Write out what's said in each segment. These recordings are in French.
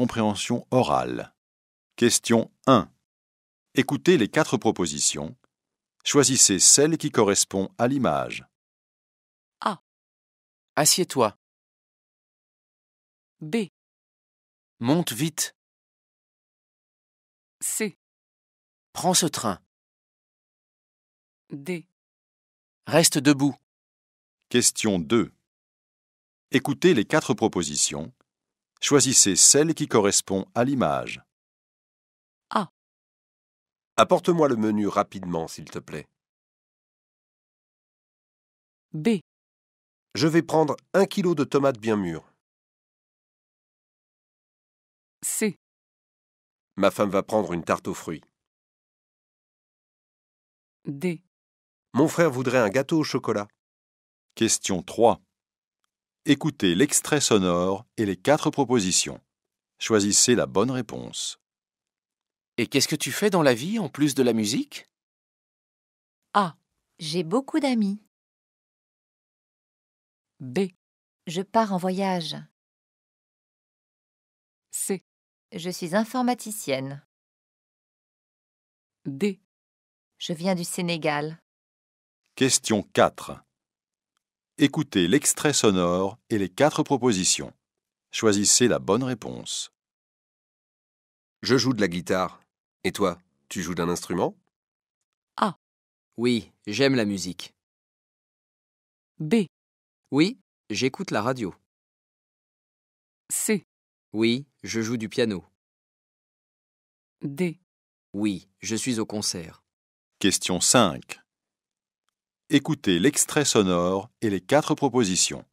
compréhension orale. Question 1. Écoutez les quatre propositions. Choisissez celle qui correspond à l'image. A. Assieds-toi. B. Monte vite. C. Prends ce train. D. Reste debout. Question 2. Écoutez les quatre propositions. Choisissez celle qui correspond à l'image. A. Ah. Apporte-moi le menu rapidement, s'il te plaît. B. Je vais prendre un kilo de tomates bien mûres. C. Ma femme va prendre une tarte aux fruits. D. Mon frère voudrait un gâteau au chocolat. Question 3. Écoutez l'extrait sonore et les quatre propositions. Choisissez la bonne réponse. Et qu'est-ce que tu fais dans la vie en plus de la musique A. J'ai beaucoup d'amis. B. Je pars en voyage. C. Je suis informaticienne. D. Je viens du Sénégal. Question 4. Écoutez l'extrait sonore et les quatre propositions. Choisissez la bonne réponse. Je joue de la guitare. Et toi, tu joues d'un instrument A. Oui, j'aime la musique. B. Oui, j'écoute la radio. C. Oui, je joue du piano. D. Oui, je suis au concert. Question 5. Écoutez l'extrait sonore et les quatre propositions.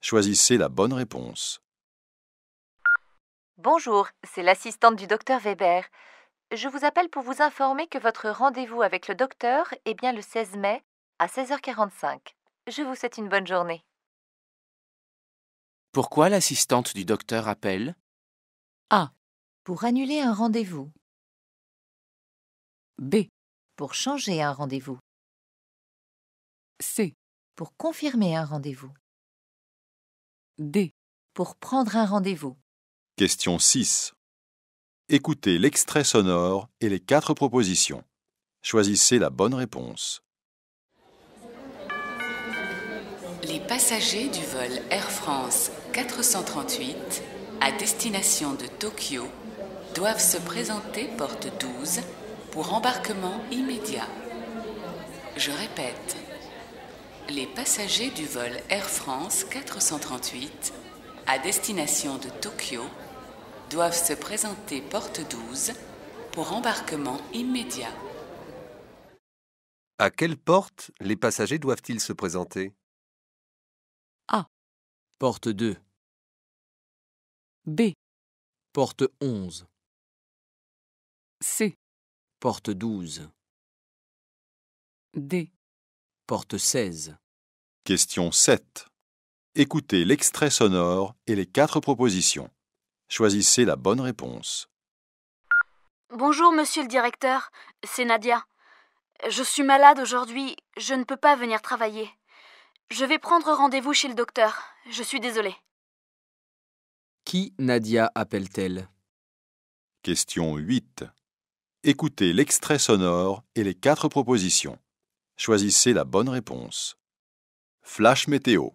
Choisissez la bonne réponse. Bonjour, c'est l'assistante du docteur Weber. Je vous appelle pour vous informer que votre rendez-vous avec le docteur est bien le 16 mai à 16h45. Je vous souhaite une bonne journée. Pourquoi l'assistante du docteur appelle A. Pour annuler un rendez-vous. B. Pour changer un rendez-vous. C. Pour confirmer un rendez-vous. D. Pour prendre un rendez-vous. Question 6. Écoutez l'extrait sonore et les quatre propositions. Choisissez la bonne réponse. Les passagers du vol Air France 438 à destination de Tokyo doivent se présenter porte 12 pour embarquement immédiat. Je répète, les passagers du vol Air France 438 à destination de Tokyo doivent se présenter porte 12 pour embarquement immédiat. À quelle porte les passagers doivent-ils se présenter A. Porte 2. B. Porte 11. C. Porte 12. D porte 16. Question 7. Écoutez l'extrait sonore et les quatre propositions. Choisissez la bonne réponse. Bonjour, monsieur le directeur, c'est Nadia. Je suis malade aujourd'hui, je ne peux pas venir travailler. Je vais prendre rendez-vous chez le docteur, je suis désolée. Qui Nadia appelle-t-elle Question 8. Écoutez l'extrait sonore et les quatre propositions. Choisissez la bonne réponse. Flash météo.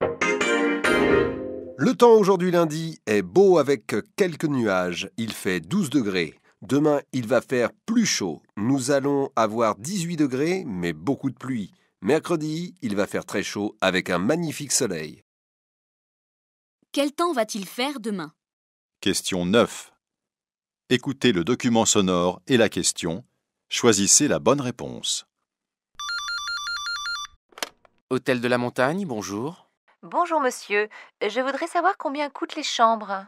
Le temps aujourd'hui lundi est beau avec quelques nuages. Il fait 12 degrés. Demain, il va faire plus chaud. Nous allons avoir 18 degrés, mais beaucoup de pluie. Mercredi, il va faire très chaud avec un magnifique soleil. Quel temps va-t-il faire demain Question 9. Écoutez le document sonore et la question. Choisissez la bonne réponse. Hôtel de la Montagne, bonjour. Bonjour monsieur, je voudrais savoir combien coûtent les chambres.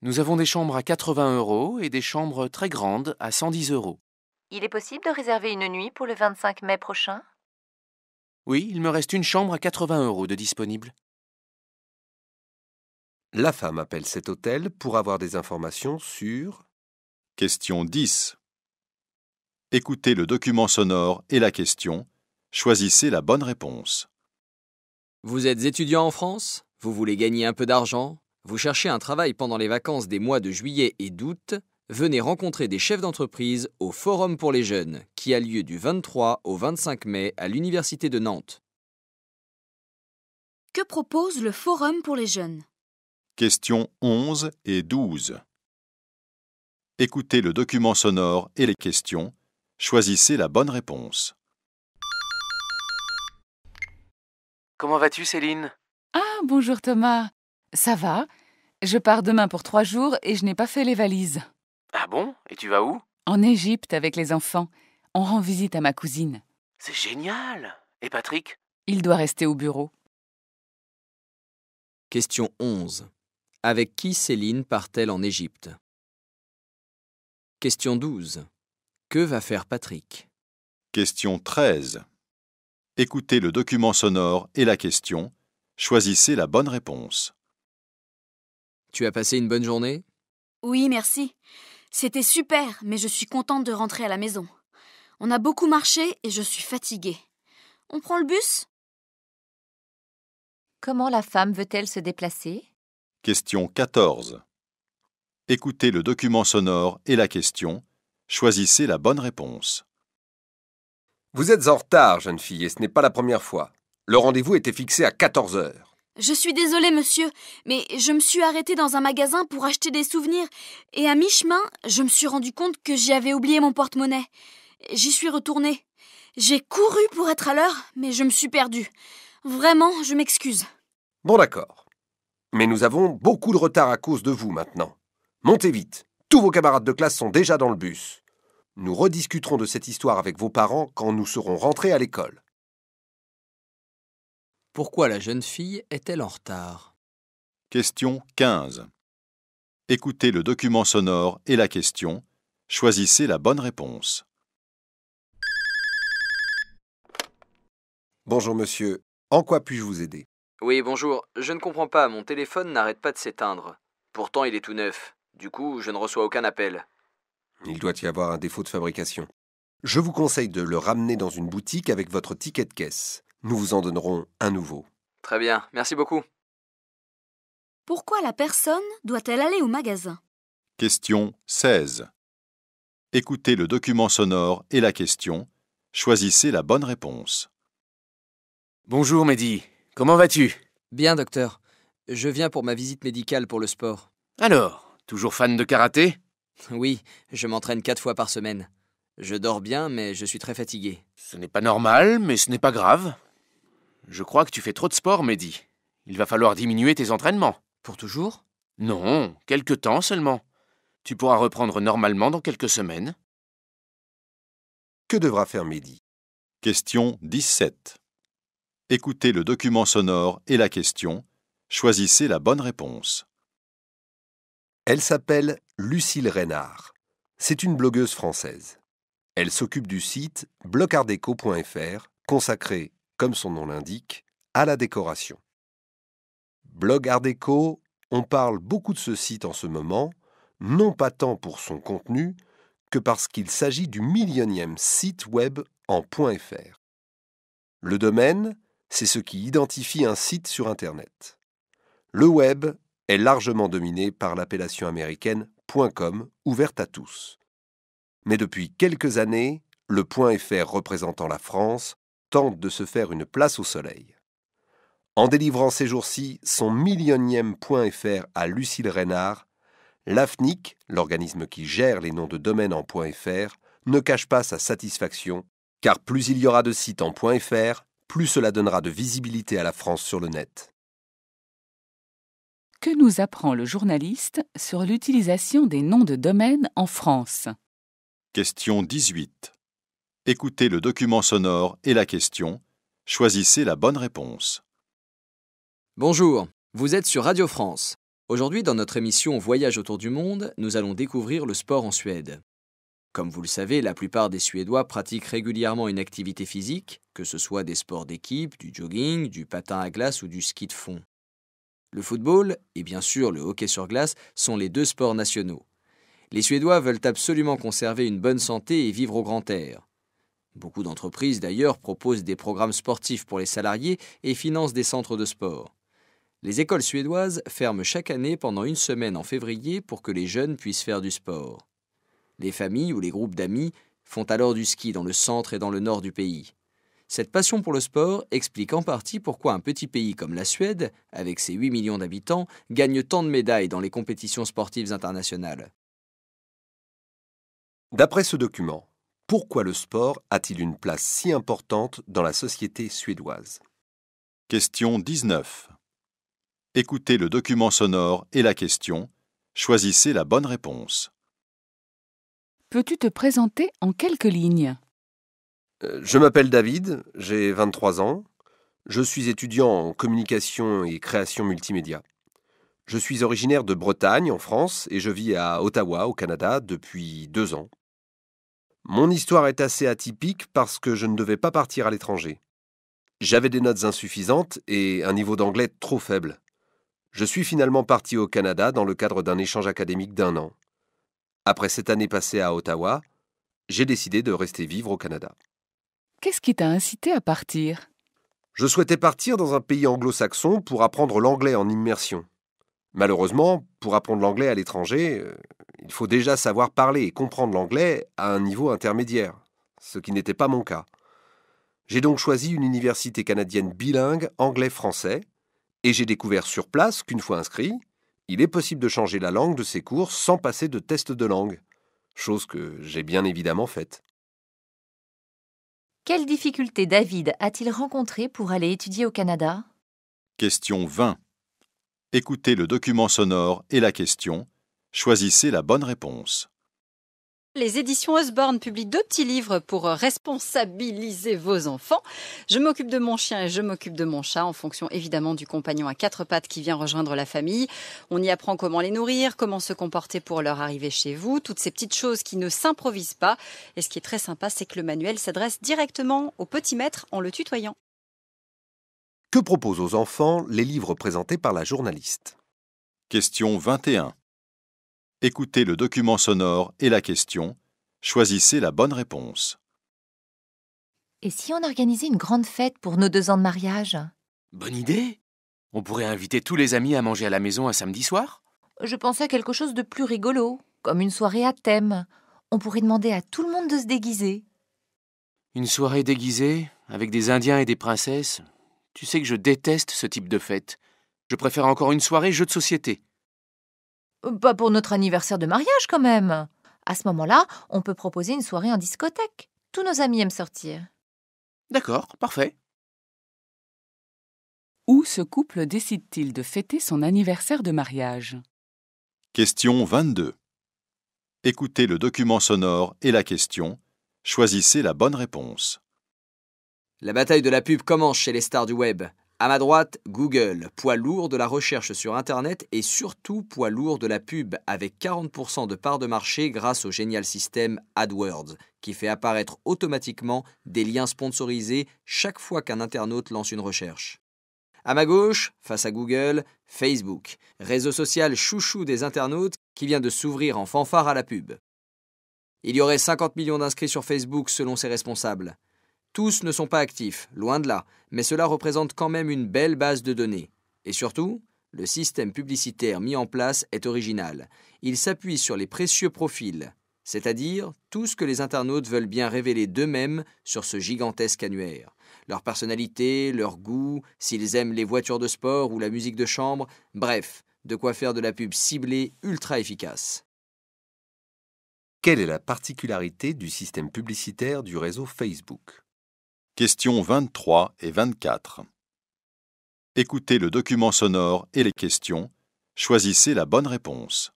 Nous avons des chambres à 80 euros et des chambres très grandes à 110 euros. Il est possible de réserver une nuit pour le 25 mai prochain Oui, il me reste une chambre à 80 euros de disponible. La femme appelle cet hôtel pour avoir des informations sur... Question 10. Écoutez le document sonore et la question Choisissez la bonne réponse. Vous êtes étudiant en France Vous voulez gagner un peu d'argent Vous cherchez un travail pendant les vacances des mois de juillet et d'août Venez rencontrer des chefs d'entreprise au Forum pour les jeunes, qui a lieu du 23 au 25 mai à l'Université de Nantes. Que propose le Forum pour les jeunes Questions 11 et 12. Écoutez le document sonore et les questions. Choisissez la bonne réponse. Comment vas-tu, Céline Ah, bonjour Thomas. Ça va Je pars demain pour trois jours et je n'ai pas fait les valises. Ah bon Et tu vas où En Égypte avec les enfants. On rend visite à ma cousine. C'est génial Et Patrick Il doit rester au bureau. Question 11. Avec qui Céline part-elle en Égypte Question 12. Que va faire Patrick Question 13 écoutez le document sonore et la question, choisissez la bonne réponse. Tu as passé une bonne journée Oui, merci. C'était super, mais je suis contente de rentrer à la maison. On a beaucoup marché et je suis fatiguée. On prend le bus Comment la femme veut-elle se déplacer Question 14. Écoutez le document sonore et la question, choisissez la bonne réponse. Vous êtes en retard, jeune fille, et ce n'est pas la première fois. Le rendez-vous était fixé à 14 heures. Je suis désolée, monsieur, mais je me suis arrêtée dans un magasin pour acheter des souvenirs, et à mi-chemin, je me suis rendu compte que j'y avais oublié mon porte-monnaie. J'y suis retournée. J'ai couru pour être à l'heure, mais je me suis perdue. Vraiment, je m'excuse. Bon d'accord. Mais nous avons beaucoup de retard à cause de vous maintenant. Montez vite. Tous vos camarades de classe sont déjà dans le bus. Nous rediscuterons de cette histoire avec vos parents quand nous serons rentrés à l'école. Pourquoi la jeune fille est-elle en retard Question 15. Écoutez le document sonore et la question. Choisissez la bonne réponse. Bonjour monsieur, en quoi puis-je vous aider Oui, bonjour. Je ne comprends pas, mon téléphone n'arrête pas de s'éteindre. Pourtant, il est tout neuf. Du coup, je ne reçois aucun appel. Il doit y avoir un défaut de fabrication. Je vous conseille de le ramener dans une boutique avec votre ticket de caisse. Nous vous en donnerons un nouveau. Très bien, merci beaucoup. Pourquoi la personne doit-elle aller au magasin Question 16. Écoutez le document sonore et la question. Choisissez la bonne réponse. Bonjour Mehdi, comment vas-tu Bien docteur, je viens pour ma visite médicale pour le sport. Alors, toujours fan de karaté oui, je m'entraîne quatre fois par semaine. Je dors bien, mais je suis très fatigué. Ce n'est pas normal, mais ce n'est pas grave. Je crois que tu fais trop de sport, Mehdi. Il va falloir diminuer tes entraînements. Pour toujours Non, quelques temps seulement. Tu pourras reprendre normalement dans quelques semaines. Que devra faire Mehdi Question 17. Écoutez le document sonore et la question. Choisissez la bonne réponse. Elle s'appelle Lucille Reynard. C'est une blogueuse française. Elle s'occupe du site blocardeco.fr, consacré, comme son nom l'indique, à la décoration. Blog on parle beaucoup de ce site en ce moment, non pas tant pour son contenu que parce qu'il s'agit du millionième site web en .fr. Le domaine, c'est ce qui identifie un site sur Internet. Le web, est largement dominée par l'appellation américaine .com ouverte à tous. Mais depuis quelques années, le .fr représentant la France tente de se faire une place au soleil. En délivrant ces jours-ci son millionième .fr à Lucille Reynard, l'AFNIC, l'organisme qui gère les noms de domaines en .fr, ne cache pas sa satisfaction, car plus il y aura de sites en .fr, plus cela donnera de visibilité à la France sur le net. Que nous apprend le journaliste sur l'utilisation des noms de domaine en France Question 18. Écoutez le document sonore et la question. Choisissez la bonne réponse. Bonjour, vous êtes sur Radio France. Aujourd'hui, dans notre émission Voyage autour du monde, nous allons découvrir le sport en Suède. Comme vous le savez, la plupart des Suédois pratiquent régulièrement une activité physique, que ce soit des sports d'équipe, du jogging, du patin à glace ou du ski de fond. Le football et bien sûr le hockey sur glace sont les deux sports nationaux. Les Suédois veulent absolument conserver une bonne santé et vivre au grand air. Beaucoup d'entreprises d'ailleurs proposent des programmes sportifs pour les salariés et financent des centres de sport. Les écoles suédoises ferment chaque année pendant une semaine en février pour que les jeunes puissent faire du sport. Les familles ou les groupes d'amis font alors du ski dans le centre et dans le nord du pays. Cette passion pour le sport explique en partie pourquoi un petit pays comme la Suède, avec ses 8 millions d'habitants, gagne tant de médailles dans les compétitions sportives internationales. D'après ce document, pourquoi le sport a-t-il une place si importante dans la société suédoise Question 19. Écoutez le document sonore et la question. Choisissez la bonne réponse. Peux-tu te présenter en quelques lignes euh, je m'appelle David, j'ai 23 ans. Je suis étudiant en communication et création multimédia. Je suis originaire de Bretagne, en France, et je vis à Ottawa, au Canada, depuis deux ans. Mon histoire est assez atypique parce que je ne devais pas partir à l'étranger. J'avais des notes insuffisantes et un niveau d'anglais trop faible. Je suis finalement parti au Canada dans le cadre d'un échange académique d'un an. Après cette année passée à Ottawa, j'ai décidé de rester vivre au Canada. Qu'est-ce qui t'a incité à partir Je souhaitais partir dans un pays anglo-saxon pour apprendre l'anglais en immersion. Malheureusement, pour apprendre l'anglais à l'étranger, euh, il faut déjà savoir parler et comprendre l'anglais à un niveau intermédiaire, ce qui n'était pas mon cas. J'ai donc choisi une université canadienne bilingue anglais-français, et j'ai découvert sur place qu'une fois inscrit, il est possible de changer la langue de ses cours sans passer de test de langue, chose que j'ai bien évidemment faite. Quelle difficulté David a-t-il rencontrées pour aller étudier au Canada Question 20. Écoutez le document sonore et la question. Choisissez la bonne réponse. Les éditions Osborne publient deux petits livres pour euh, responsabiliser vos enfants. Je m'occupe de mon chien et je m'occupe de mon chat en fonction évidemment du compagnon à quatre pattes qui vient rejoindre la famille. On y apprend comment les nourrir, comment se comporter pour leur arriver chez vous, toutes ces petites choses qui ne s'improvisent pas. Et ce qui est très sympa, c'est que le manuel s'adresse directement au petit maître en le tutoyant. Que proposent aux enfants les livres présentés par la journaliste Question 21. Écoutez le document sonore et la question. Choisissez la bonne réponse. Et si on organisait une grande fête pour nos deux ans de mariage Bonne idée On pourrait inviter tous les amis à manger à la maison un samedi soir Je pensais à quelque chose de plus rigolo, comme une soirée à thème. On pourrait demander à tout le monde de se déguiser. Une soirée déguisée, avec des Indiens et des princesses Tu sais que je déteste ce type de fête. Je préfère encore une soirée jeu de société. Euh, pas pour notre anniversaire de mariage quand même. À ce moment-là, on peut proposer une soirée en discothèque. Tous nos amis aiment sortir. D'accord, parfait. Où ce couple décide-t-il de fêter son anniversaire de mariage Question 22. Écoutez le document sonore et la question. Choisissez la bonne réponse. La bataille de la pub commence chez les stars du web. À ma droite, Google, poids lourd de la recherche sur Internet et surtout poids lourd de la pub, avec 40% de part de marché grâce au génial système AdWords, qui fait apparaître automatiquement des liens sponsorisés chaque fois qu'un internaute lance une recherche. À ma gauche, face à Google, Facebook, réseau social chouchou des internautes qui vient de s'ouvrir en fanfare à la pub. Il y aurait 50 millions d'inscrits sur Facebook selon ses responsables. Tous ne sont pas actifs, loin de là, mais cela représente quand même une belle base de données. Et surtout, le système publicitaire mis en place est original. Il s'appuie sur les précieux profils, c'est-à-dire tout ce que les internautes veulent bien révéler d'eux-mêmes sur ce gigantesque annuaire. Leur personnalité, leur goût, s'ils aiment les voitures de sport ou la musique de chambre, bref, de quoi faire de la pub ciblée ultra efficace. Quelle est la particularité du système publicitaire du réseau Facebook questions 23 et 24. Écoutez le document sonore et les questions, choisissez la bonne réponse.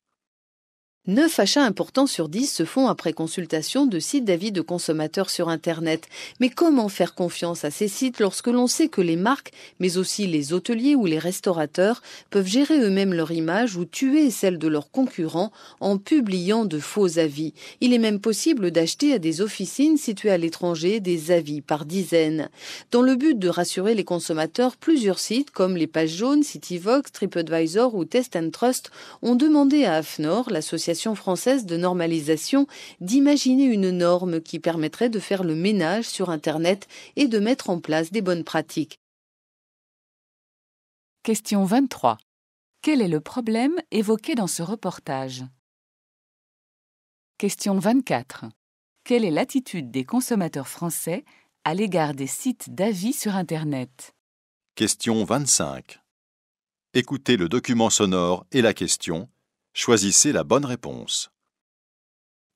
9 achats importants sur 10 se font après consultation de sites d'avis de consommateurs sur Internet. Mais comment faire confiance à ces sites lorsque l'on sait que les marques, mais aussi les hôteliers ou les restaurateurs, peuvent gérer eux-mêmes leur image ou tuer celle de leurs concurrents en publiant de faux avis Il est même possible d'acheter à des officines situées à l'étranger des avis par dizaines. Dans le but de rassurer les consommateurs, plusieurs sites comme les Pages Jaunes, Cityvox, TripAdvisor ou Test and Trust ont demandé à AFNOR, l'association française de normalisation d'imaginer une norme qui permettrait de faire le ménage sur Internet et de mettre en place des bonnes pratiques. Question 23. Quel est le problème évoqué dans ce reportage Question 24. Quelle est l'attitude des consommateurs français à l'égard des sites d'avis sur Internet Question 25. Écoutez le document sonore et la question Choisissez la bonne réponse.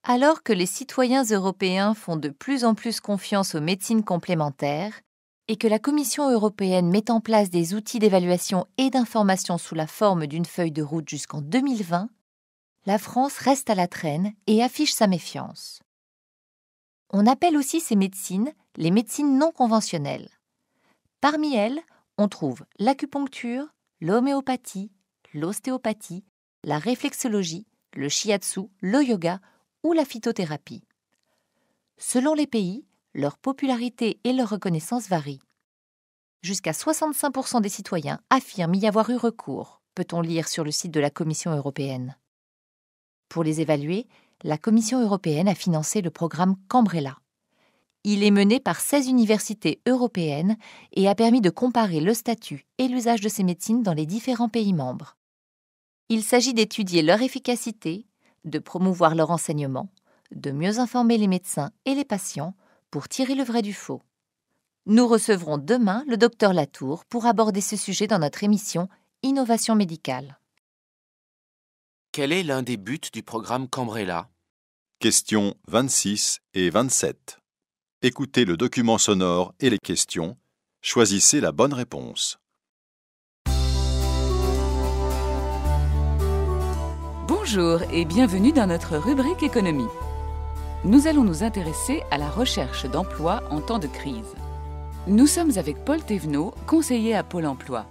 Alors que les citoyens européens font de plus en plus confiance aux médecines complémentaires et que la Commission européenne met en place des outils d'évaluation et d'information sous la forme d'une feuille de route jusqu'en 2020, la France reste à la traîne et affiche sa méfiance. On appelle aussi ces médecines les médecines non conventionnelles. Parmi elles, on trouve l'acupuncture, l'homéopathie, l'ostéopathie, la réflexologie, le shiatsu, le yoga ou la phytothérapie. Selon les pays, leur popularité et leur reconnaissance varient. Jusqu'à 65% des citoyens affirment y avoir eu recours, peut-on lire sur le site de la Commission européenne. Pour les évaluer, la Commission européenne a financé le programme Cambrella. Il est mené par 16 universités européennes et a permis de comparer le statut et l'usage de ces médecines dans les différents pays membres. Il s'agit d'étudier leur efficacité, de promouvoir leur enseignement, de mieux informer les médecins et les patients pour tirer le vrai du faux. Nous recevrons demain le docteur Latour pour aborder ce sujet dans notre émission Innovation médicale. Quel est l'un des buts du programme Cambrella Questions 26 et 27. Écoutez le document sonore et les questions. Choisissez la bonne réponse. Bonjour et bienvenue dans notre rubrique économie. Nous allons nous intéresser à la recherche d'emploi en temps de crise. Nous sommes avec Paul Thévenot, conseiller à Pôle emploi.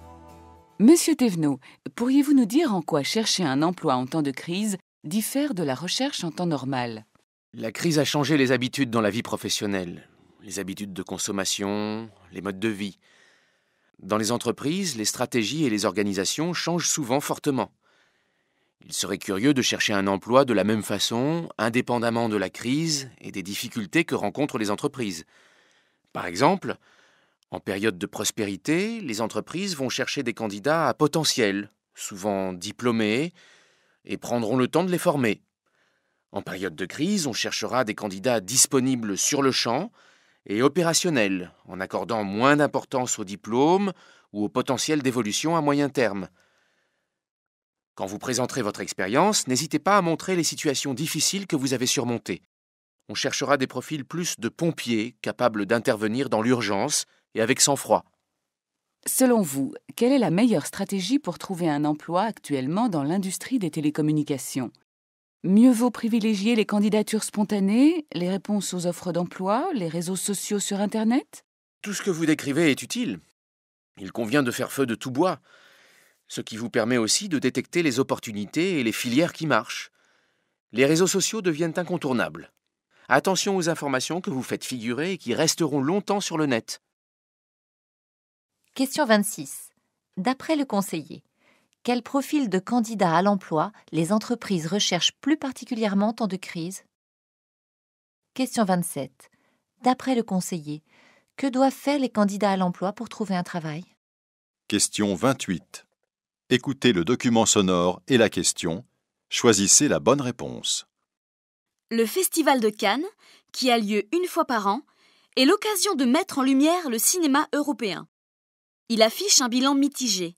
Monsieur Thévenot, pourriez-vous nous dire en quoi chercher un emploi en temps de crise diffère de la recherche en temps normal La crise a changé les habitudes dans la vie professionnelle, les habitudes de consommation, les modes de vie. Dans les entreprises, les stratégies et les organisations changent souvent fortement. Il serait curieux de chercher un emploi de la même façon, indépendamment de la crise et des difficultés que rencontrent les entreprises. Par exemple, en période de prospérité, les entreprises vont chercher des candidats à potentiel, souvent diplômés, et prendront le temps de les former. En période de crise, on cherchera des candidats disponibles sur le champ et opérationnels, en accordant moins d'importance aux diplômes ou au potentiel d'évolution à moyen terme. Quand vous présenterez votre expérience, n'hésitez pas à montrer les situations difficiles que vous avez surmontées. On cherchera des profils plus de pompiers capables d'intervenir dans l'urgence et avec sang-froid. Selon vous, quelle est la meilleure stratégie pour trouver un emploi actuellement dans l'industrie des télécommunications Mieux vaut privilégier les candidatures spontanées, les réponses aux offres d'emploi, les réseaux sociaux sur Internet Tout ce que vous décrivez est utile. Il convient de faire feu de tout bois, ce qui vous permet aussi de détecter les opportunités et les filières qui marchent. Les réseaux sociaux deviennent incontournables. Attention aux informations que vous faites figurer et qui resteront longtemps sur le net. Question 26. D'après le conseiller, quel profil de candidat à l'emploi les entreprises recherchent plus particulièrement en temps de crise Question 27. D'après le conseiller, que doivent faire les candidats à l'emploi pour trouver un travail Question 28. Écoutez le document sonore et la question. Choisissez la bonne réponse. Le Festival de Cannes, qui a lieu une fois par an, est l'occasion de mettre en lumière le cinéma européen. Il affiche un bilan mitigé.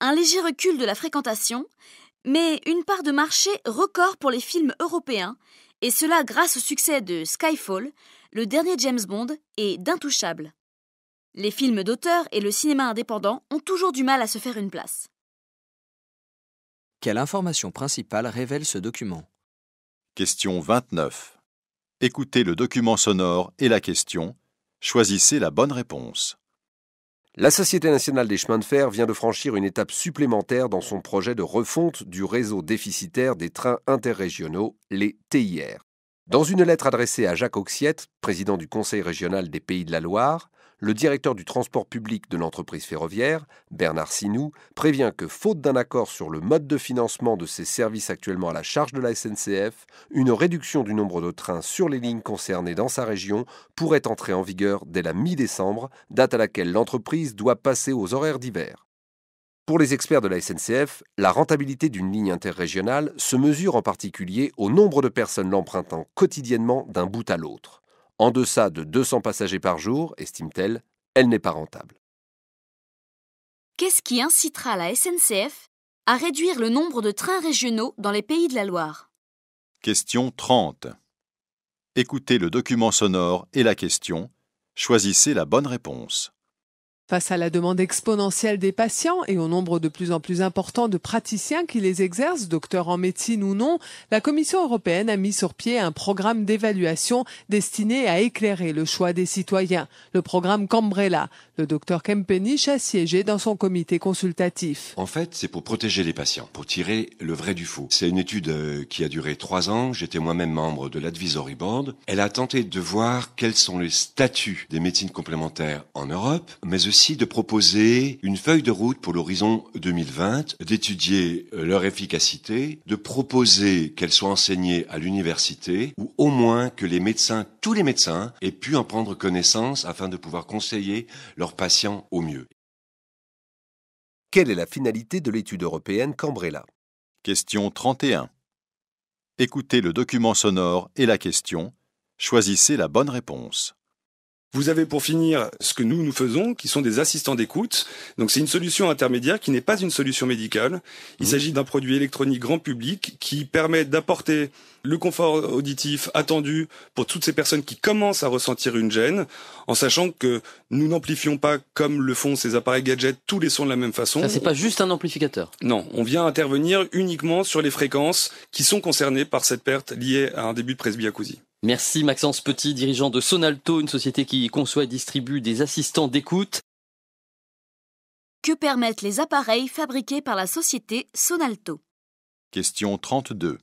Un léger recul de la fréquentation, mais une part de marché record pour les films européens, et cela grâce au succès de Skyfall, le dernier James Bond, et d'Intouchables. Les films d'auteur et le cinéma indépendant ont toujours du mal à se faire une place. Quelle information principale révèle ce document Question 29. Écoutez le document sonore et la question. Choisissez la bonne réponse. La Société nationale des chemins de fer vient de franchir une étape supplémentaire dans son projet de refonte du réseau déficitaire des trains interrégionaux, les TIR. Dans une lettre adressée à Jacques Auxiette, président du Conseil régional des Pays de la Loire, le directeur du transport public de l'entreprise ferroviaire, Bernard Sinou, prévient que, faute d'un accord sur le mode de financement de ces services actuellement à la charge de la SNCF, une réduction du nombre de trains sur les lignes concernées dans sa région pourrait entrer en vigueur dès la mi-décembre, date à laquelle l'entreprise doit passer aux horaires d'hiver. Pour les experts de la SNCF, la rentabilité d'une ligne interrégionale se mesure en particulier au nombre de personnes l'empruntant quotidiennement d'un bout à l'autre. En deçà de 200 passagers par jour, estime-t-elle, elle n'est pas rentable. Qu'est-ce qui incitera la SNCF à réduire le nombre de trains régionaux dans les pays de la Loire Question 30. Écoutez le document sonore et la question. Choisissez la bonne réponse. Face à la demande exponentielle des patients et au nombre de plus en plus important de praticiens qui les exercent, docteurs en médecine ou non, la Commission européenne a mis sur pied un programme d'évaluation destiné à éclairer le choix des citoyens, le programme Cambrella. Le docteur Kempenich a siégé dans son comité consultatif. En fait, c'est pour protéger les patients, pour tirer le vrai du faux. C'est une étude euh, qui a duré trois ans. J'étais moi-même membre de l'Advisory Board. Elle a tenté de voir quels sont les statuts des médecines complémentaires en Europe, mais aussi de proposer une feuille de route pour l'horizon 2020, d'étudier euh, leur efficacité, de proposer qu'elles soient enseignées à l'université, ou au moins que les médecins, tous les médecins, aient pu en prendre connaissance afin de pouvoir conseiller leurs patient au mieux. Quelle est la finalité de l'étude européenne Cambrella Question 31. Écoutez le document sonore et la question. Choisissez la bonne réponse. Vous avez pour finir ce que nous, nous faisons, qui sont des assistants d'écoute. Donc c'est une solution intermédiaire qui n'est pas une solution médicale. Il mmh. s'agit d'un produit électronique grand public qui permet d'apporter le confort auditif attendu pour toutes ces personnes qui commencent à ressentir une gêne, en sachant que nous n'amplifions pas, comme le font ces appareils gadgets, tous les sons de la même façon. Ça, c'est pas juste un amplificateur. Non, on vient intervenir uniquement sur les fréquences qui sont concernées par cette perte liée à un début de presbyacousie. Merci Maxence Petit, dirigeant de Sonalto, une société qui conçoit et distribue des assistants d'écoute. Que permettent les appareils fabriqués par la société Sonalto Question 32.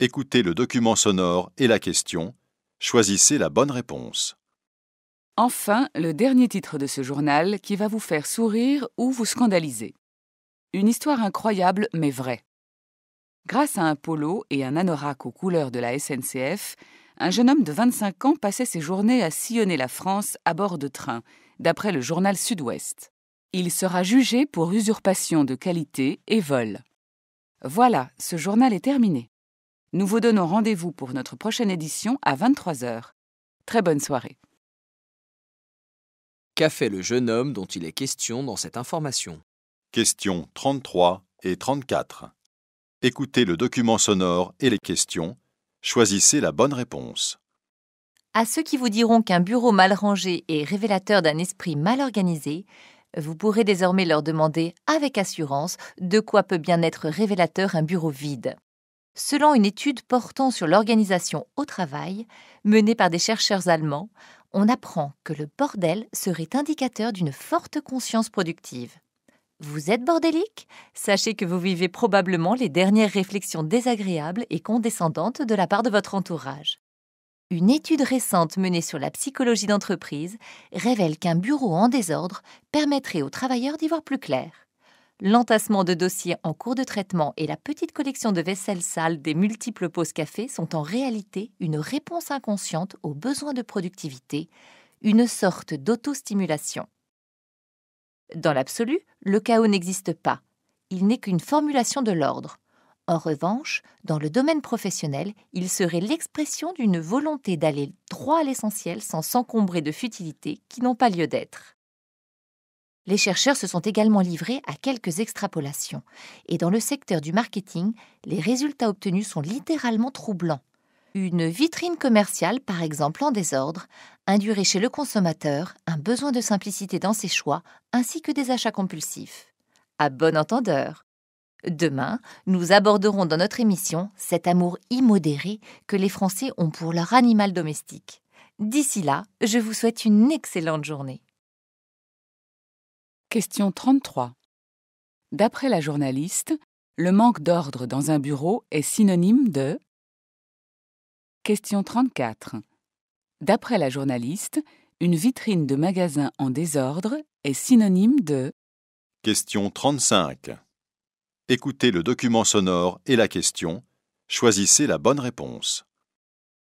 Écoutez le document sonore et la question. Choisissez la bonne réponse. Enfin, le dernier titre de ce journal qui va vous faire sourire ou vous scandaliser. Une histoire incroyable mais vraie. Grâce à un polo et un anorak aux couleurs de la SNCF, un jeune homme de 25 ans passait ses journées à sillonner la France à bord de train, d'après le journal Sud-Ouest. Il sera jugé pour usurpation de qualité et vol. Voilà, ce journal est terminé. Nous vous donnons rendez-vous pour notre prochaine édition à 23h. Très bonne soirée. Qu'a fait le jeune homme dont il est question dans cette information Questions 33 et 34 écoutez le document sonore et les questions, choisissez la bonne réponse. À ceux qui vous diront qu'un bureau mal rangé est révélateur d'un esprit mal organisé, vous pourrez désormais leur demander avec assurance de quoi peut bien être révélateur un bureau vide. Selon une étude portant sur l'organisation au travail, menée par des chercheurs allemands, on apprend que le bordel serait indicateur d'une forte conscience productive. Vous êtes bordélique Sachez que vous vivez probablement les dernières réflexions désagréables et condescendantes de la part de votre entourage. Une étude récente menée sur la psychologie d'entreprise révèle qu'un bureau en désordre permettrait aux travailleurs d'y voir plus clair. L'entassement de dossiers en cours de traitement et la petite collection de vaisselle sale des multiples pauses café sont en réalité une réponse inconsciente aux besoins de productivité, une sorte d'autostimulation. Dans l'absolu, le chaos n'existe pas. Il n'est qu'une formulation de l'ordre. En revanche, dans le domaine professionnel, il serait l'expression d'une volonté d'aller droit à l'essentiel sans s'encombrer de futilités qui n'ont pas lieu d'être. Les chercheurs se sont également livrés à quelques extrapolations, et dans le secteur du marketing, les résultats obtenus sont littéralement troublants. Une vitrine commerciale, par exemple, en désordre, induirait chez le consommateur un besoin de simplicité dans ses choix ainsi que des achats compulsifs. À bon entendeur. Demain, nous aborderons dans notre émission cet amour immodéré que les Français ont pour leur animal domestique. D'ici là, je vous souhaite une excellente journée. Question 33. D'après la journaliste, le manque d'ordre dans un bureau est synonyme de Question 34. D'après la journaliste, une vitrine de magasin en désordre est synonyme de... Question 35. Écoutez le document sonore et la question. Choisissez la bonne réponse.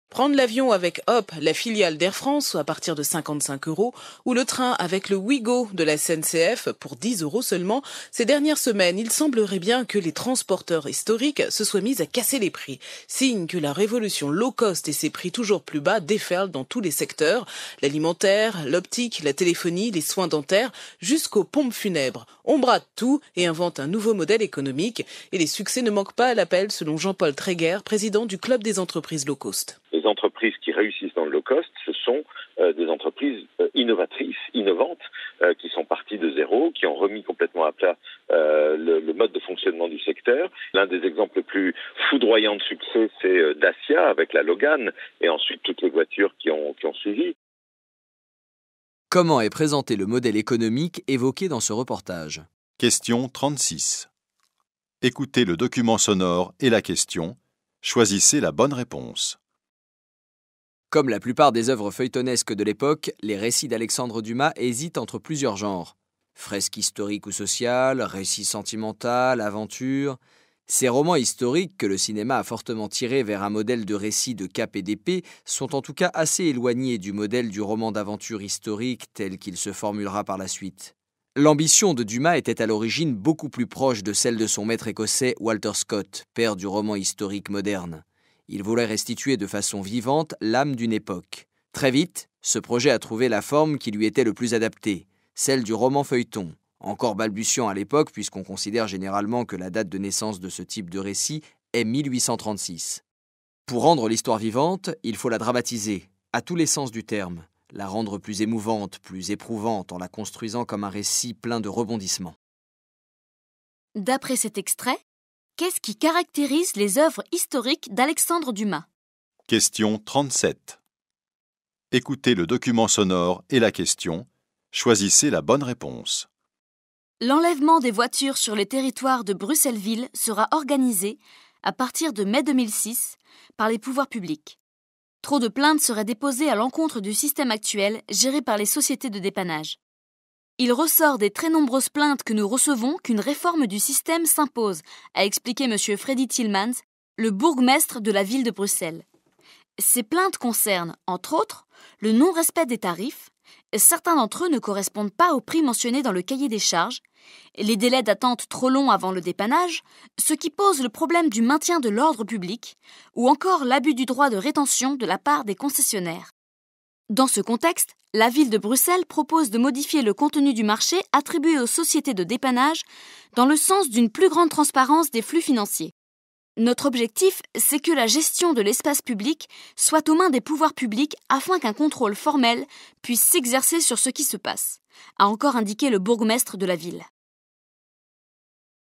Prendre l'avion avec Hop, la filiale d'Air France, à partir de 55 euros, ou le train avec le Wigo de la SNCF pour 10 euros seulement, ces dernières semaines, il semblerait bien que les transporteurs historiques se soient mis à casser les prix. Signe que la révolution low cost et ses prix toujours plus bas déferlent dans tous les secteurs, l'alimentaire, l'optique, la téléphonie, les soins dentaires, jusqu'aux pompes funèbres. On brade tout et invente un nouveau modèle économique, et les succès ne manquent pas à l'appel selon Jean-Paul Tréguer, président du Club des entreprises low cost les entreprises qui réussissent dans le low cost, ce sont euh, des entreprises euh, innovatrices, innovantes, euh, qui sont parties de zéro, qui ont remis complètement à plat le, mode de fonctionnement du secteur. L'un des exemples les plus foudroyants de succès, c'est Dacia avec la Logan et ensuite toutes les voitures qui ont, qui ont suivi. Comment est présenté le modèle économique évoqué dans ce reportage Question 36. Écoutez le document sonore et la question. Choisissez la bonne réponse. Comme la plupart des œuvres feuilletonesques de l'époque, les récits d'Alexandre Dumas hésitent entre plusieurs genres. Fresques historiques ou sociales, récits sentimental, aventures. Ces romans historiques, que le cinéma a fortement tirés vers un modèle de récit de cap et d'épée, sont en tout cas assez éloignés du modèle du roman d'aventure historique tel qu'il se formulera par la suite. L'ambition de Dumas était à l'origine beaucoup plus proche de celle de son maître écossais Walter Scott, père du roman historique moderne. Il voulait restituer de façon vivante l'âme d'une époque. Très vite, ce projet a trouvé la forme qui lui était le plus adaptée, celle du roman feuilleton, encore balbutiant à l'époque puisqu'on considère généralement que la date de naissance de ce type de récit est 1836. Pour rendre l'histoire vivante, il faut la dramatiser, à tous les sens du terme, la rendre plus émouvante, plus éprouvante en la construisant comme un récit plein de rebondissements. D'après cet extrait, Qu'est-ce qui caractérise les œuvres historiques d'Alexandre Dumas Question 37. Écoutez le document sonore et la question. Choisissez la bonne réponse. L'enlèvement des voitures sur les territoires de Bruxelles-Ville sera organisé, à partir de mai 2006, par les pouvoirs publics. Trop de plaintes seraient déposées à l'encontre du système actuel géré par les sociétés de dépannage. Il ressort des très nombreuses plaintes que nous recevons qu'une réforme du système s'impose, a expliqué M. Freddy Tillmans, le bourgmestre de la ville de Bruxelles. Ces plaintes concernent, entre autres, le non-respect des tarifs, certains d'entre eux ne correspondent pas aux prix mentionnés dans le cahier des charges, les délais d'attente trop longs avant le dépannage, ce qui pose le problème du maintien de l'ordre public, ou encore l'abus du droit de rétention de la part des concessionnaires. Dans ce contexte, la ville de Bruxelles propose de modifier le contenu du marché attribué aux sociétés de dépannage dans le sens d'une plus grande transparence des flux financiers. Notre objectif, c'est que la gestion de l'espace public soit aux mains des pouvoirs publics afin qu'un contrôle formel puisse s'exercer sur ce qui se passe, a encore indiqué le bourgmestre de la ville.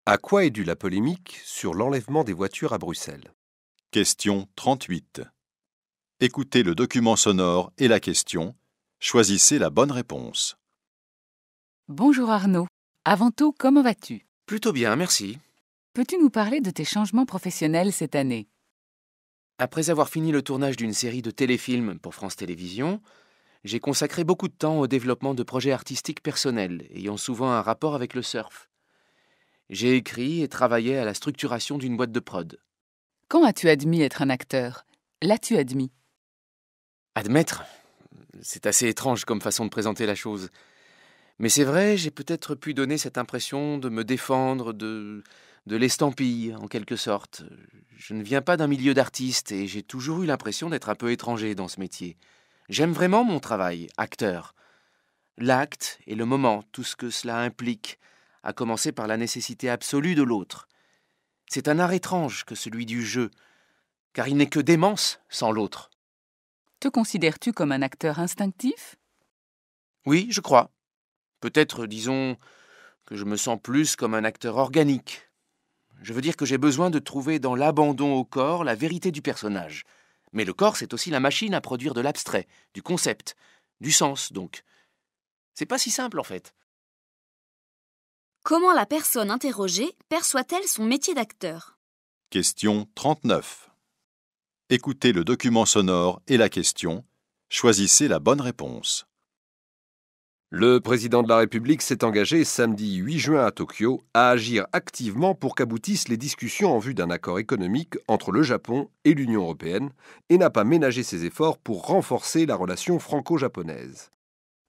À quoi est due la polémique sur l'enlèvement des voitures à Bruxelles Question 38 écoutez le document sonore et la question, choisissez la bonne réponse. Bonjour Arnaud. Avant tout, comment vas-tu Plutôt bien, merci. Peux-tu nous parler de tes changements professionnels cette année Après avoir fini le tournage d'une série de téléfilms pour France Télévisions, j'ai consacré beaucoup de temps au développement de projets artistiques personnels, ayant souvent un rapport avec le surf. J'ai écrit et travaillé à la structuration d'une boîte de prod. Quand as-tu admis être un acteur L'as-tu admis Admettre, c'est assez étrange comme façon de présenter la chose. Mais c'est vrai, j'ai peut-être pu donner cette impression de me défendre, de, de l'estampille, en quelque sorte. Je ne viens pas d'un milieu d'artistes et j'ai toujours eu l'impression d'être un peu étranger dans ce métier. J'aime vraiment mon travail, acteur. L'acte et le moment, tout ce que cela implique, à commencer par la nécessité absolue de l'autre. C'est un art étrange que celui du jeu, car il n'est que démence sans l'autre. Te considères-tu comme un acteur instinctif Oui, je crois. Peut-être, disons, que je me sens plus comme un acteur organique. Je veux dire que j'ai besoin de trouver dans l'abandon au corps la vérité du personnage. Mais le corps, c'est aussi la machine à produire de l'abstrait, du concept, du sens, donc. C'est pas si simple, en fait. Comment la personne interrogée perçoit-elle son métier d'acteur Question 39 écoutez le document sonore et la question, choisissez la bonne réponse. Le président de la République s'est engagé samedi 8 juin à Tokyo à agir activement pour qu'aboutissent les discussions en vue d'un accord économique entre le Japon et l'Union européenne et n'a pas ménagé ses efforts pour renforcer la relation franco-japonaise.